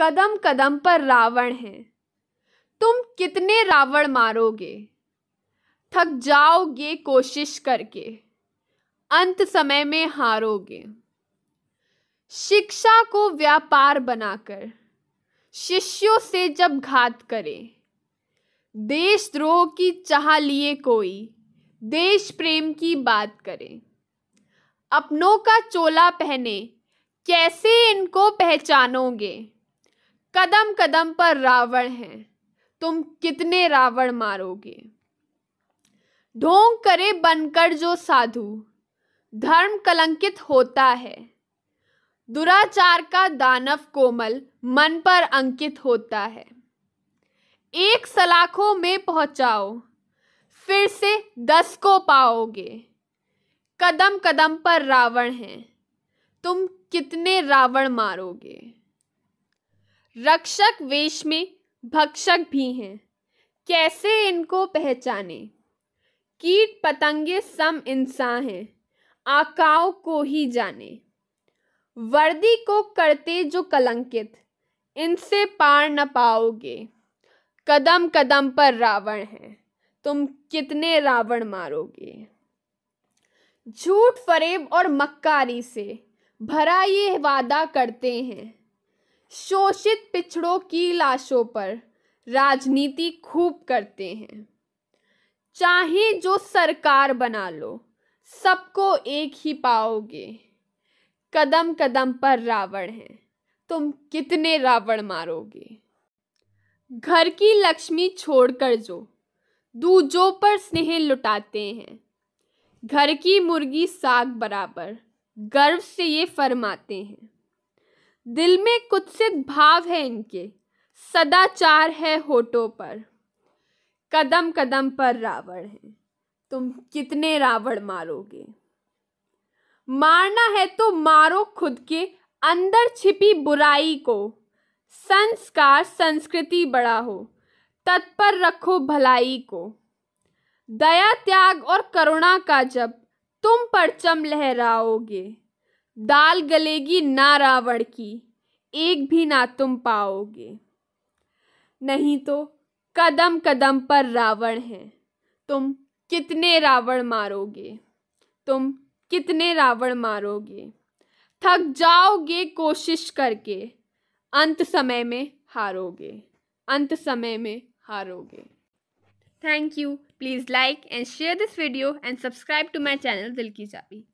कदम कदम पर रावण है तुम कितने रावण मारोगे थक जाओगे कोशिश करके अंत समय में हारोगे शिक्षा को व्यापार बनाकर शिष्यों से जब घात करे देशद्रोह की चाह लिए कोई देश प्रेम की बात करे अपनों का चोला पहने कैसे इनको पहचानोगे कदम कदम पर रावण है तुम कितने रावण मारोगे ढोंग करे बनकर जो साधु धर्म कलंकित होता है दुराचार का दानव कोमल मन पर अंकित होता है एक सलाखों में पहुंचाओ फिर से दस को पाओगे कदम कदम पर रावण है तुम कितने रावण मारोगे रक्षक वेश में भक्षक भी हैं कैसे इनको पहचाने कीट पतंगे सम इंसान हैं आकाओं को ही जाने वर्दी को करते जो कलंकित इनसे पार न पाओगे कदम कदम पर रावण है तुम कितने रावण मारोगे झूठ फरेब और मक्कारी से भरा ये वादा करते हैं शोषित पिछड़ों की लाशों पर राजनीति खूब करते हैं चाहे जो सरकार बना लो सबको एक ही पाओगे कदम कदम पर रावण है तुम कितने रावण मारोगे घर की लक्ष्मी छोड़कर जो दूजों पर स्नेह लुटाते हैं घर की मुर्गी साग बराबर गर्व से ये फरमाते हैं दिल में कुत्सित भाव है इनके सदाचार है होठों पर कदम कदम पर रावण है तुम कितने रावण मारोगे मारना है तो मारो खुद के अंदर छिपी बुराई को संस्कार संस्कृति बड़ा हो तत्पर रखो भलाई को दया त्याग और करुणा का जब तुम परचम लहराओगे दाल गलेगी ना रावण की एक भी ना तुम पाओगे नहीं तो कदम कदम पर रावण है तुम कितने रावण मारोगे तुम कितने रावण मारोगे थक जाओगे कोशिश करके अंत समय में हारोगे अंत समय में हारोगे thank you please like and share this video and subscribe to my channel दिल की चाबी